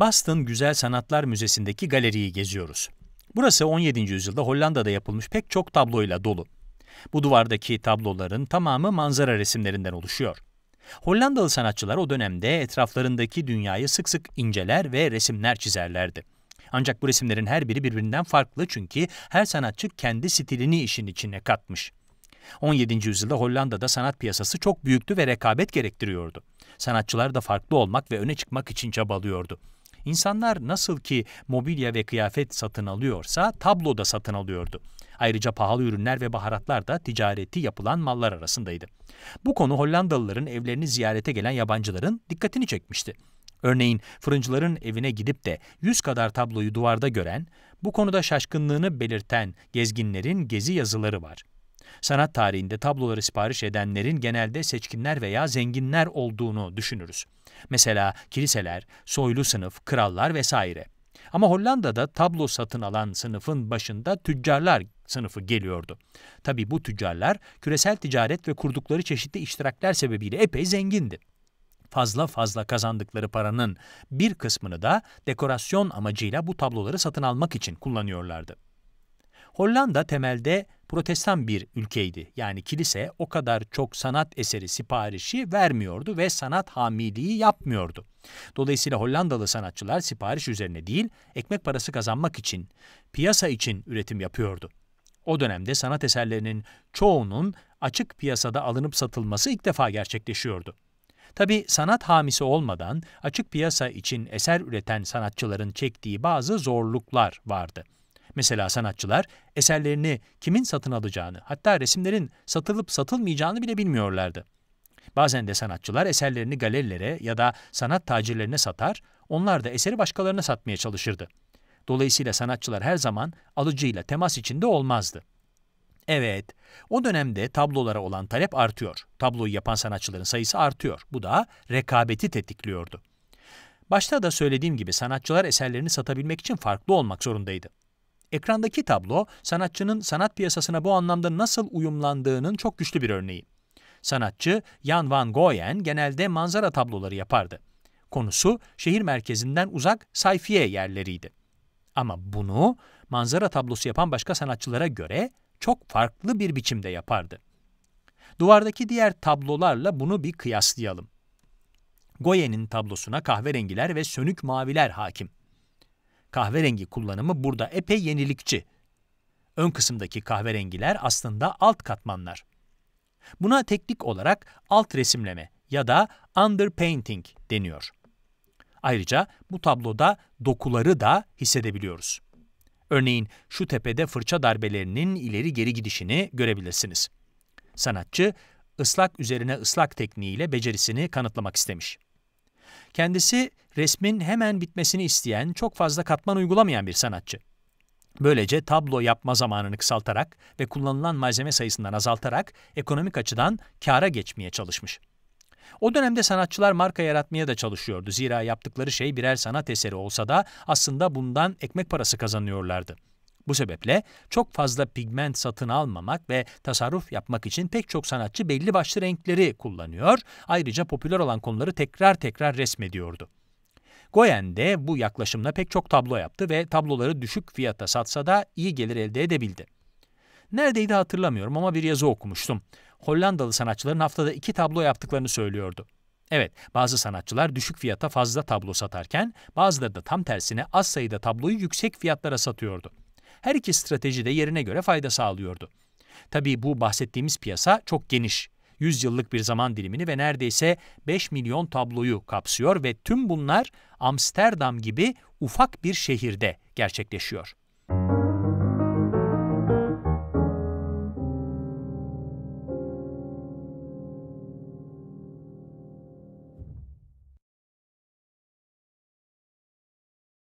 Boston Güzel Sanatlar Müzesi'ndeki galeriyi geziyoruz. Burası 17. yüzyılda Hollanda'da yapılmış pek çok tabloyla dolu. Bu duvardaki tabloların tamamı manzara resimlerinden oluşuyor. Hollandalı sanatçılar o dönemde etraflarındaki dünyayı sık sık inceler ve resimler çizerlerdi. Ancak bu resimlerin her biri birbirinden farklı çünkü her sanatçı kendi stilini işin içine katmış. 17. yüzyılda Hollanda'da sanat piyasası çok büyüktü ve rekabet gerektiriyordu. Sanatçılar da farklı olmak ve öne çıkmak için çabalıyordu. İnsanlar nasıl ki mobilya ve kıyafet satın alıyorsa tablo da satın alıyordu. Ayrıca pahalı ürünler ve baharatlar da ticareti yapılan mallar arasındaydı. Bu konu Hollandalıların evlerini ziyarete gelen yabancıların dikkatini çekmişti. Örneğin fırıncıların evine gidip de 100 kadar tabloyu duvarda gören, bu konuda şaşkınlığını belirten gezginlerin gezi yazıları var sanat tarihinde tabloları sipariş edenlerin genelde seçkinler veya zenginler olduğunu düşünürüz. Mesela kiliseler, soylu sınıf, krallar vesaire. Ama Hollanda'da tablo satın alan sınıfın başında tüccarlar sınıfı geliyordu. Tabi bu tüccarlar küresel ticaret ve kurdukları çeşitli iştirakler sebebiyle epey zengindi fazla fazla kazandıkları paranın bir kısmını da dekorasyon amacıyla bu tabloları satın almak için kullanıyorlardı. Hollanda temelde protestan bir ülkeydi. Yani kilise o kadar çok sanat eseri siparişi vermiyordu ve sanat hamiliği yapmıyordu. Dolayısıyla Hollandalı sanatçılar sipariş üzerine değil, ekmek parası kazanmak için, piyasa için üretim yapıyordu. O dönemde sanat eserlerinin çoğunun açık piyasada alınıp satılması ilk defa gerçekleşiyordu. Tabi sanat hamisi olmadan açık piyasa için eser üreten sanatçıların çektiği bazı zorluklar vardı. Mesela sanatçılar eserlerini kimin satın alacağını, hatta resimlerin satılıp satılmayacağını bile bilmiyorlardı. Bazen de sanatçılar eserlerini galerilere ya da sanat tacirlerine satar, onlar da eseri başkalarına satmaya çalışırdı. Dolayısıyla sanatçılar her zaman alıcıyla temas içinde olmazdı. Evet, o dönemde tablolara olan talep artıyor. Tabloyu yapan sanatçıların sayısı artıyor. Bu da rekabeti tetikliyordu. Başta da söylediğim gibi sanatçılar eserlerini satabilmek için farklı olmak zorundaydı. Ekrandaki tablo, sanatçının sanat piyasasına bu anlamda nasıl uyumlandığının çok güçlü bir örneği. Sanatçı Jan van Goyen genelde manzara tabloları yapardı. Konusu şehir merkezinden uzak sayfiye yerleriydi. Ama bunu manzara tablosu yapan başka sanatçılara göre çok farklı bir biçimde yapardı. Duvardaki diğer tablolarla bunu bir kıyaslayalım. Goyen'in tablosuna kahverengiler ve sönük maviler hakim kahverengi kullanımı burada epey yenilikçi. Ön kısımdaki kahverengiler aslında alt katmanlar. Buna teknik olarak alt resimleme ya da underpainting deniyor. Ayrıca bu tabloda dokuları da hissedebiliyoruz. Örneğin şu tepede fırça darbelerinin ileri geri gidişini görebilirsiniz. Sanatçı ıslak üzerine ıslak tekniğiyle becerisini kanıtlamak istemiş. Kendisi resmin hemen bitmesini isteyen, çok fazla katman uygulamayan bir sanatçı. Böylece tablo yapma zamanını kısaltarak ve kullanılan malzeme sayısından azaltarak ekonomik açıdan kâra geçmeye çalışmış. O dönemde sanatçılar marka yaratmaya da çalışıyordu. Zira yaptıkları şey birer sanat eseri olsa da aslında bundan ekmek parası kazanıyorlardı. Bu sebeple çok fazla pigment satın almamak ve tasarruf yapmak için pek çok sanatçı belli başlı renkleri kullanıyor. Ayrıca popüler olan konuları tekrar tekrar resmediyordu. Goyen de bu yaklaşımla pek çok tablo yaptı ve tabloları düşük fiyata satsa da iyi gelir elde edebildi. Neredeydi hatırlamıyorum ama bir yazı okumuştum. Hollandalı sanatçıların haftada iki tablo yaptıklarını söylüyordu. Evet, bazı sanatçılar düşük fiyata fazla tablo satarken bazıları da tam tersine az sayıda tabloyu yüksek fiyatlara satıyordu her iki strateji de yerine göre fayda sağlıyordu. Tabii bu bahsettiğimiz piyasa çok geniş. 100 yıllık bir zaman dilimini ve neredeyse 5 milyon tabloyu kapsıyor ve tüm bunlar Amsterdam gibi ufak bir şehirde gerçekleşiyor.